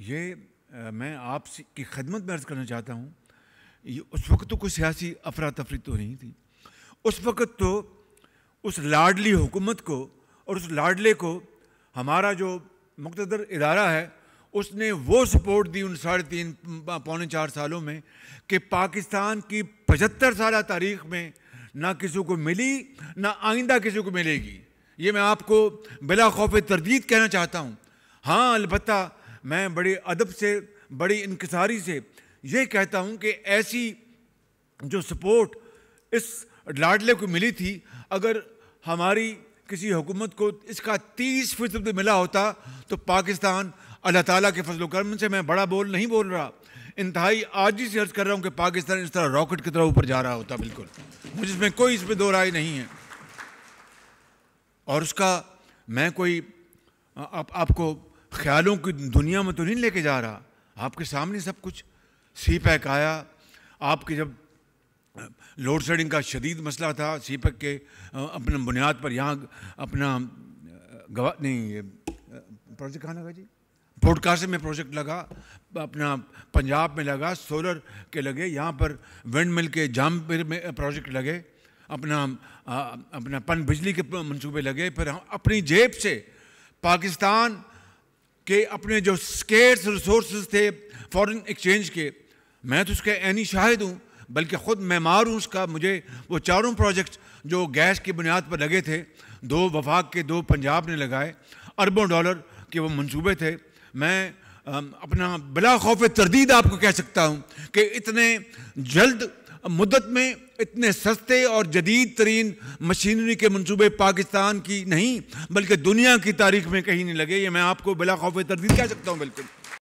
ये आ, मैं आप की खदमत में अर्ज़ करना चाहता हूँ ये उस वक्त तो कोई सियासी अफरा तफरी तो नहीं थी उस वक्त तो उस लाडली हुकूमत को और उस लाडले को हमारा जो मकतदर इदारा है उसने वो सपोर्ट दी उन साढ़े तीन पौने चार सालों में कि पाकिस्तान की पचहत्तर साल तारीख में ना किसी को मिली ना आइंदा किसी को मिलेगी ये मैं आपको बिला खौफ तरदीद कहना चाहता हूँ हाँ अलबत् मैं बड़े अदब से बड़ी इंकसारी से ये कहता हूँ कि ऐसी जो सपोर्ट इस लाडले को मिली थी अगर हमारी किसी हुकूमत को इसका तीस फीसद मिला होता तो पाकिस्तान अल्लाह ताला के फजल करम से मैं बड़ा बोल नहीं बोल रहा इंतहाई आज ही से अर्ज़ कर रहा हूँ कि पाकिस्तान इस तरह रॉकेट की तरह ऊपर जा रहा होता बिल्कुल मुझे इसमें कोई इसमें दो राय नहीं है और उसका मैं कोई आप, आपको ख्यालों की दुनिया में तो नहीं लेके जा रहा आपके सामने सब कुछ सी पैक आया आपके जब लोड शेडिंग का शदीद मसला था सी पैक के अपने बुनियाद पर यहाँ अपना गवा नहीं ये प्रोजेक्ट कहाँ लगा जी ब्रॉडकास्टिंग में प्रोजेक्ट लगा अपना पंजाब में लगा सोलर के लगे यहाँ पर विंड मिल के जाम में प्रोजेक्ट लगे अपना आ, अपना पन बिजली के मंसूबे लगे फिर हम अपनी जेब से पाकिस्तान कि अपने जो स्केट्स रिसोर्स थे फॉरेन एक्सचेंज के मैं तो उसके ऐनी शाहिद हूँ बल्कि ख़ुद मेमार हूँ उसका मुझे वो चारों प्रोजेक्ट जो गैस की बुनियाद पर लगे थे दो वफाक के दो पंजाब ने लगाए अरबों डॉलर के वो मंसूबे थे मैं अपना बिला खौफ तरदीद आपको कह सकता हूँ कि इतने जल्द मुद्दत में इतने सस्ते और जदीद तरीन मशीनरी के मंसूबे पाकिस्तान की नहीं बल्कि दुनिया की तारीख में कहीं नहीं लगे ये मैं आपको बिला खौफ तरदीद कह सकता हूँ बिल्कुल